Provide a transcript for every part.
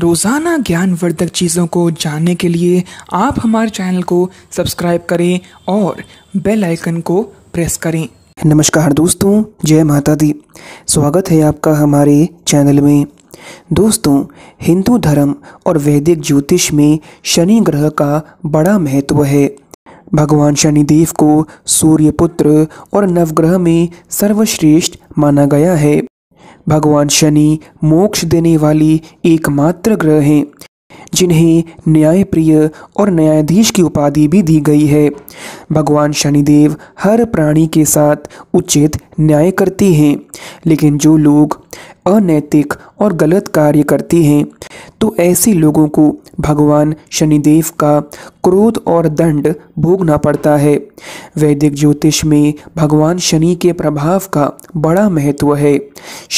रोज़ाना ज्ञानवर्धक चीज़ों को जानने के लिए आप हमारे चैनल को सब्सक्राइब करें और बेल आइकन को प्रेस करें नमस्कार दोस्तों जय माता दी स्वागत है आपका हमारे चैनल में दोस्तों हिंदू धर्म और वैदिक ज्योतिष में शनि ग्रह का बड़ा महत्व है भगवान शनिदेव को सूर्य पुत्र और नवग्रह में सर्वश्रेष्ठ माना गया है भगवान शनि मोक्ष देने वाली एकमात्र ग्रह हैं जिन्हें न्यायप्रिय और न्यायाधीश की उपाधि भी दी गई है भगवान शनिदेव हर प्राणी के साथ उचित न्याय करते हैं लेकिन जो लोग अनैतिक और गलत कार्य करते हैं तो ऐसे लोगों को भगवान शनिदेव का क्रोध और दंड भोगना पड़ता है वैदिक ज्योतिष में भगवान शनि के प्रभाव का बड़ा महत्व है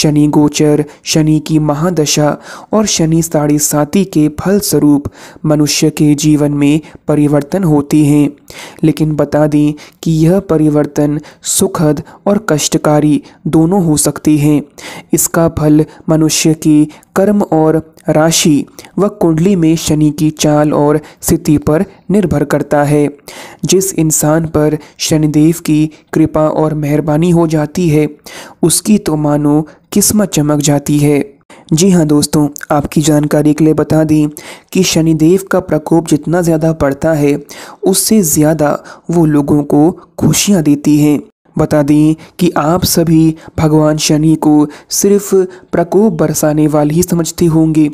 शनि गोचर शनि की महादशा और शनि साढ़े साथी के फल स्वरूप मनुष्य के जीवन में परिवर्तन होते हैं लेकिन बता दें कि यह परिवर्तन सुखद और कष्टकारी दोनों हो सकते हैं इसका फल मनुष्य की कर्म और राशि व कुंडली में शनि की चाल और स्थिति पर निर्भर करता है जिस इंसान पर शनिदेव की कृपा और मेहरबानी हो जाती है उसकी तो मानो किस्मत चमक जाती है जी हाँ दोस्तों आपकी जानकारी के लिए बता दें कि शनिदेव का प्रकोप जितना ज़्यादा पड़ता है उससे ज़्यादा वो लोगों को खुशियाँ देती हैं बता दें कि आप सभी भगवान शनि को सिर्फ प्रकोप बरसाने वाले ही समझते होंगे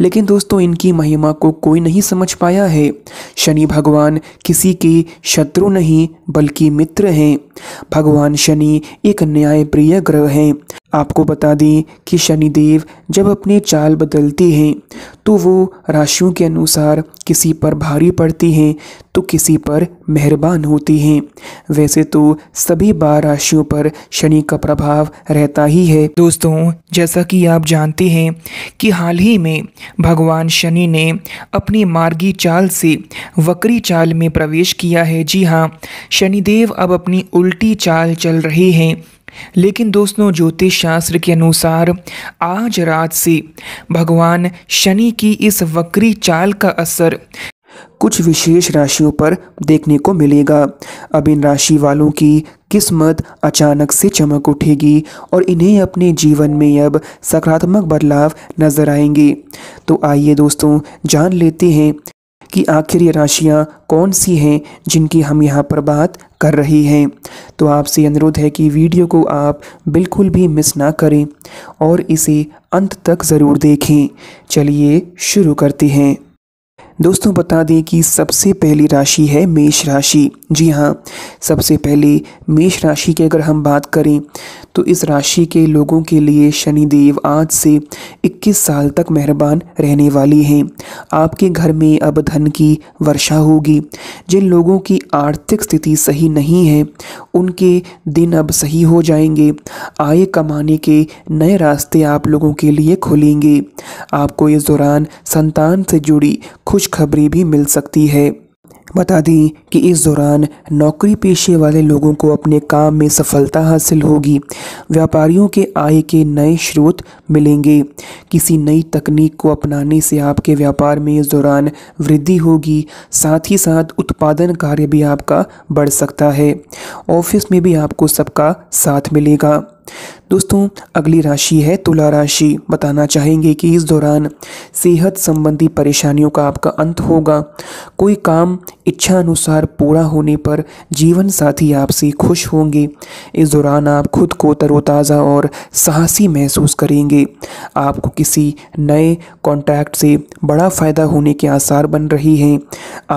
लेकिन दोस्तों इनकी महिमा को कोई नहीं समझ पाया है शनि भगवान किसी के शत्रु नहीं बल्कि मित्र हैं भगवान शनि एक न्यायप्रिय ग्रह हैं आपको बता दें कि शनिदेव जब अपने चाल बदलती हैं तो वो राशियों के अनुसार किसी पर भारी पड़ती हैं तो किसी पर मेहरबान होती हैं वैसे तो सभी बार राशियों पर शनि का प्रभाव रहता ही है दोस्तों जैसा कि आप जानते हैं कि हाल ही में भगवान शनि ने अपनी मार्गी चाल से वक्री चाल में प्रवेश किया है जी हाँ शनिदेव अब अपनी उल्टी चाल चल रहे हैं लेकिन दोस्तों ज्योतिष शास्त्र के अनुसार आज रात से भगवान शनि की इस वक्री चाल का असर कुछ विशेष राशियों पर देखने को मिलेगा अब इन राशि वालों की किस्मत अचानक से चमक उठेगी और इन्हें अपने जीवन में अब सकारात्मक बदलाव नजर आएंगे तो आइए दोस्तों जान लेते हैं कि आखिर ये राशियाँ कौन सी हैं जिनकी हम यहाँ पर बात कर रही हैं तो आपसे अनुरोध है कि वीडियो को आप बिल्कुल भी मिस ना करें और इसे अंत तक ज़रूर देखें चलिए शुरू करते हैं दोस्तों बता दें कि सबसे पहली राशि है मेष राशि जी हाँ सबसे पहले मेष राशि की अगर हम बात करें तो इस राशि के लोगों के लिए शनिदेव आज से 21 साल तक मेहरबान रहने वाली हैं आपके घर में अब धन की वर्षा होगी जिन लोगों की आर्थिक स्थिति सही नहीं है उनके दिन अब सही हो जाएंगे आय कमाने के नए रास्ते आप लोगों के लिए खुलेंगे आपको इस दौरान संतान से जुड़ी खुश खुशखबरी भी मिल सकती है बता दें कि इस दौरान नौकरी पेशे वाले लोगों को अपने काम में सफलता हासिल होगी व्यापारियों के आय के नए स्रोत मिलेंगे किसी नई तकनीक को अपनाने से आपके व्यापार में इस दौरान वृद्धि होगी साथ ही साथ उत्पादन कार्य भी आपका बढ़ सकता है ऑफिस में भी आपको सबका साथ मिलेगा दोस्तों अगली राशि है तुला राशि बताना चाहेंगे कि इस दौरान सेहत संबंधी परेशानियों का आपका अंत होगा कोई काम इच्छा अनुसार पूरा होने पर जीवन साथी आपसे खुश होंगे इस दौरान आप खुद को तरोताज़ा और साहसी महसूस करेंगे आपको किसी नए कॉन्टैक्ट से बड़ा फ़ायदा होने के आसार बन रही हैं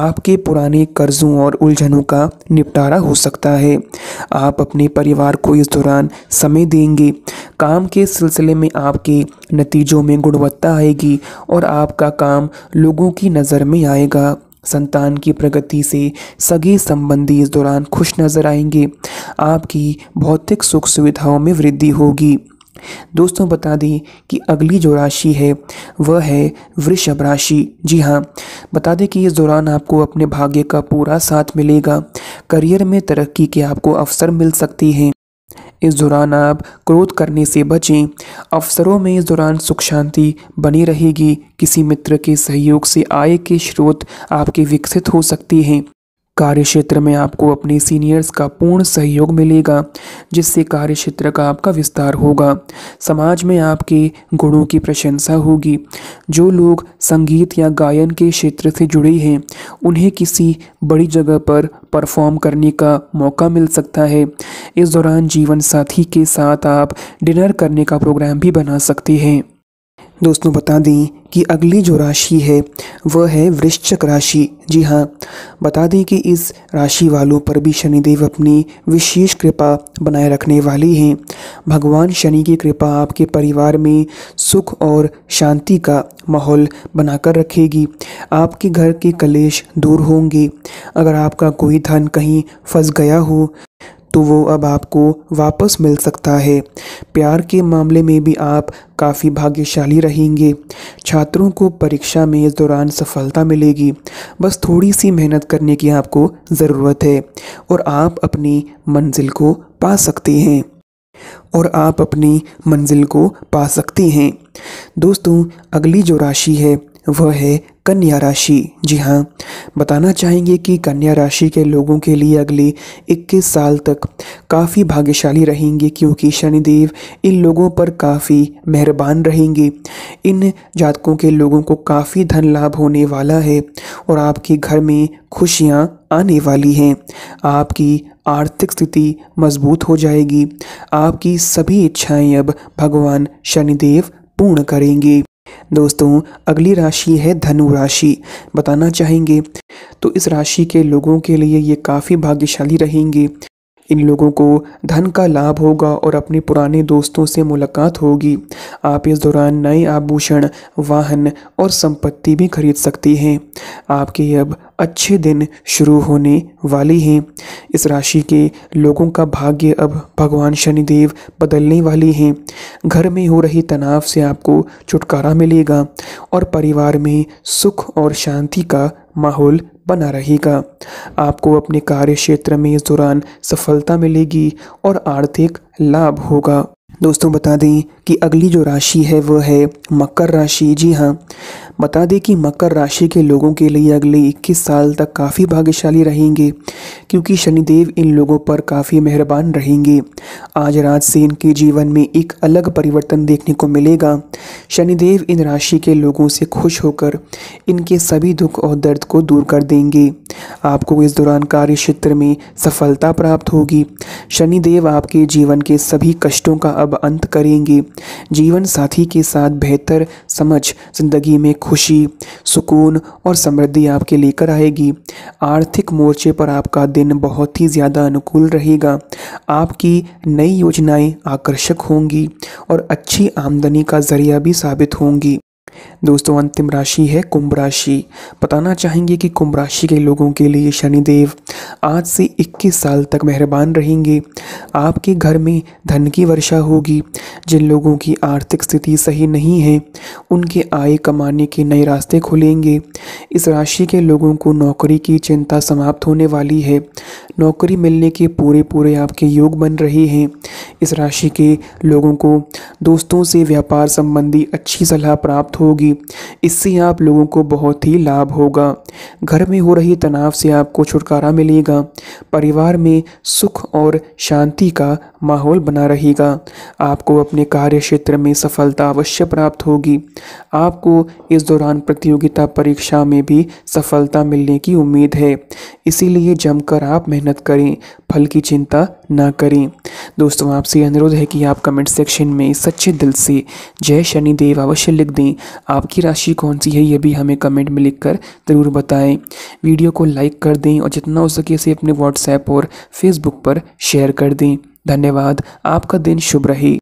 आपके पुराने कर्ज़ों और उलझनों का निपटारा हो सकता है आप अपने परिवार को इस दौरान समय देंगे काम के सिलसिले में आपके नतीजों में गुणवत्ता आएगी और आपका काम लोगों की नज़र में आएगा संतान की प्रगति से सगे संबंधी इस दौरान खुश नजर आएंगे आपकी भौतिक सुख सुविधाओं में वृद्धि होगी दोस्तों बता दें कि अगली जो राशि है वह है वृषभ राशि जी हाँ बता दें कि इस दौरान आपको अपने भाग्य का पूरा साथ मिलेगा करियर में तरक्की के आपको अवसर मिल सकती हैं इस दौरान आप क्रोध करने से बचें अफसरों में इस दौरान सुख शांति बनी रहेगी किसी मित्र के सहयोग से आय के स्रोत आपके विकसित हो सकते हैं कार्य क्षेत्र में आपको अपने सीनियर्स का पूर्ण सहयोग मिलेगा जिससे कार्य क्षेत्र का आपका विस्तार होगा समाज में आपके गुणों की प्रशंसा होगी जो लोग संगीत या गायन के क्षेत्र से जुड़े हैं उन्हें किसी बड़ी जगह पर परफॉर्म करने का मौका मिल सकता है इस दौरान जीवन साथी के साथ आप डिनर करने का प्रोग्राम भी बना सकते हैं दोस्तों बता दें कि अगली जो राशि है वह है वृश्चक राशि जी हाँ बता दें कि इस राशि वालों पर भी शनिदेव अपनी विशेष कृपा बनाए रखने वाली हैं भगवान शनि की कृपा आपके परिवार में सुख और शांति का माहौल बनाकर रखेगी आपके घर के कलेश दूर होंगे अगर आपका कोई धन कहीं फंस गया हो तो वो अब आपको वापस मिल सकता है प्यार के मामले में भी आप काफ़ी भाग्यशाली रहेंगे छात्रों को परीक्षा में इस दौरान सफलता मिलेगी बस थोड़ी सी मेहनत करने की आपको ज़रूरत है और आप अपनी मंजिल को पा सकते हैं और आप अपनी मंजिल को पा सकते हैं दोस्तों अगली जो राशि है वह है कन्या राशि जी हाँ बताना चाहेंगे कि कन्या राशि के लोगों के लिए अगले 21 साल तक काफ़ी भाग्यशाली रहेंगे क्योंकि शनिदेव इन लोगों पर काफ़ी मेहरबान रहेंगे इन जातकों के लोगों को काफ़ी धन लाभ होने वाला है और आपके घर में खुशियाँ आने वाली हैं आपकी आर्थिक स्थिति मजबूत हो जाएगी आपकी सभी इच्छाएं अब भगवान शनिदेव पूर्ण करेंगे दोस्तों अगली राशि है धनु राशि बताना चाहेंगे तो इस राशि के लोगों के लिए ये काफ़ी भाग्यशाली रहेंगे इन लोगों को धन का लाभ होगा और अपने पुराने दोस्तों से मुलाकात होगी आप इस दौरान नए आभूषण वाहन और संपत्ति भी खरीद सकती हैं आपके अब अच्छे दिन शुरू होने वाले हैं इस राशि के लोगों का भाग्य अब भगवान शनिदेव बदलने वाले हैं घर में हो रही तनाव से आपको छुटकारा मिलेगा और परिवार में सुख और शांति का माहौल बना रहेगा आपको अपने कार्य क्षेत्र में इस दौरान सफलता मिलेगी और आर्थिक लाभ होगा दोस्तों बता दें कि अगली जो राशि है वह है मकर राशि जी हाँ बता दें कि मकर राशि के लोगों के लिए अगले 21 साल तक काफ़ी भाग्यशाली रहेंगे क्योंकि शनिदेव इन लोगों पर काफ़ी मेहरबान रहेंगे आज रात से इनके जीवन में एक अलग परिवर्तन देखने को मिलेगा शनिदेव इन राशि के लोगों से खुश होकर इनके सभी दुख और दर्द को दूर कर देंगे आपको इस दौरान कार्य क्षेत्र में सफलता प्राप्त होगी शनिदेव आपके जीवन के सभी कष्टों का अब अंत करेंगे जीवन साथी के साथ बेहतर समझ जिंदगी में खुशी सुकून और समृद्धि आपके लेकर आएगी आर्थिक मोर्चे पर आपका दिन बहुत ही ज़्यादा अनुकूल रहेगा आपकी नई योजनाएं आकर्षक होंगी और अच्छी आमदनी का जरिया भी साबित होंगी दोस्तों अंतिम राशि है कुंभ राशि बताना चाहेंगे कि कुंभ राशि के लोगों के लिए शनिदेव आज से 21 साल तक मेहरबान रहेंगे आपके घर में धन की वर्षा होगी जिन लोगों की आर्थिक स्थिति सही नहीं है उनके आय कमाने के नए रास्ते खुलेंगे इस राशि के लोगों को नौकरी की चिंता समाप्त होने वाली है नौकरी मिलने के पूरे पूरे आपके योग बन रहे हैं इस राशि के लोगों को दोस्तों से व्यापार संबंधी अच्छी सलाह प्राप्त हो होगी इससे आप लोगों को बहुत ही लाभ होगा घर में हो रही तनाव से आपको छुटकारा मिलेगा परिवार में सुख और शांति का माहौल बना रहेगा आपको अपने कार्य क्षेत्र में सफलता अवश्य प्राप्त होगी आपको इस दौरान प्रतियोगिता परीक्षा में भी सफलता मिलने की उम्मीद है इसीलिए जमकर आप मेहनत करें फल की चिंता ना करें दोस्तों आपसे अनुरोध है कि आप कमेंट सेक्शन में सच्चे दिल से जय शनिदेव अवश्य लिख दें आपकी राशि कौन सी है ये भी हमें कमेंट में लिखकर ज़रूर बताएं वीडियो को लाइक कर दें और जितना हो सके इसे अपने व्हाट्सएप और फेसबुक पर शेयर कर दें धन्यवाद आपका दिन शुभ रहे